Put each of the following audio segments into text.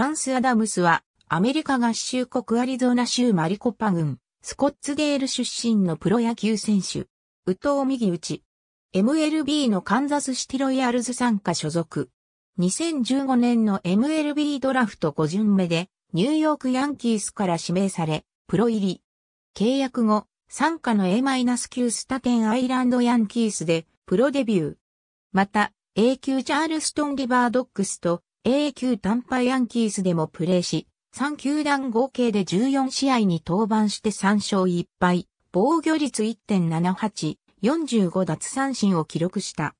チャンス・アダムスは、アメリカ合衆国アリゾナ州マリコパ郡、スコッツデール出身のプロ野球選手。宇藤右打 MLB のカンザスシティロイヤルズ参加所属。2015年の MLB ドラフト5巡目で、ニューヨークヤンキースから指名され、プロ入り。契約後、参加の A-9 スタテンアイランドヤンキースで、プロデビュー。また、A 級チャールストンリバードックスと A 級短波ヤンキースでもプレーし、3球団合計で14試合に登板して3勝1敗、防御率1.78、45奪三振を記録した。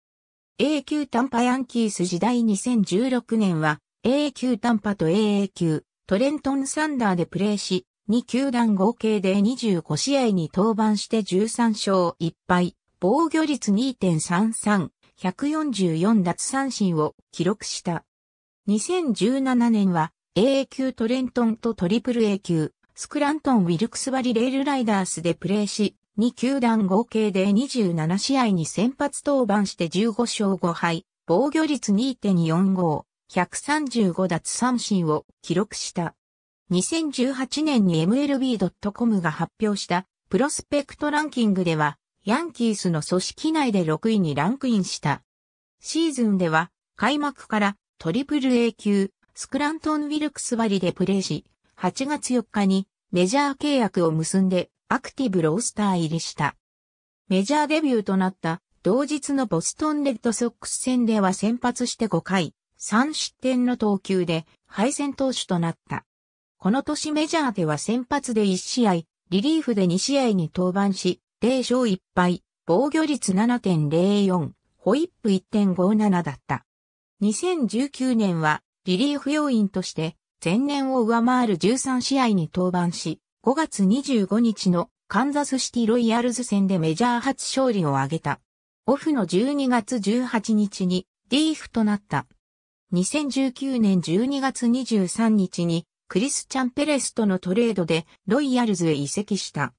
A 級短波ヤンキース時代2016年は A 級短波と AA 級トレントンサンダーでプレーし、2球団合計で25試合に登板して13勝1敗、防御率2.33、144奪三振を記録した。2017年は AA 級トレントンとトリプル A 級、スクラントン・ウィルクスバリ・レールライダースでプレーし、2球団合計で27試合に先発登板して15勝5敗、防御率2.45、135奪三振を記録した。2018年に MLB.com が発表したプロスペクトランキングでは、ヤンキースの組織内で6位にランクインした。シーズンでは、開幕からトリプル A 級、スクラントン・ウィルクスバリでプレーし、8月4日にメジャー契約を結んでアクティブロースター入りした。メジャーデビューとなった同日のボストンレッドソックス戦では先発して5回、3失点の投球で敗戦投手となった。この年メジャーでは先発で1試合、リリーフで2試合に登板し、0勝1敗、防御率7.04、ホイップ1.57だった。2019年はリリーフ要員として前年を上回る13試合に登板し、5月25日のカンザスシティロイヤルズ戦でメジャー初勝利を挙げた。オフの12月18日にリーフとなった。2019年12月23日にクリスチャン・ペレスとのトレードでロイヤルズへ移籍した。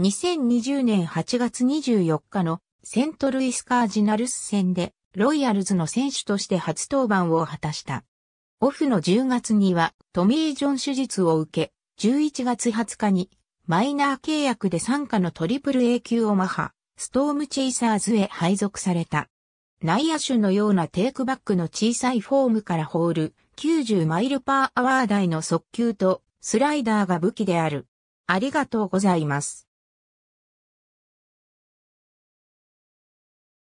2020年8月24日のセントルイスカージナルス戦でロイヤルズの選手として初登板を果たした。オフの10月にはトミー・ジョン手術を受け、11月20日にマイナー契約で参加のトリプル A 級オマハ、ストームチェイサーズへ配属された。内野手のようなテイクバックの小さいフォームからホール、90マイルパーアワー台の速球とスライダーが武器である。ありがとうございます。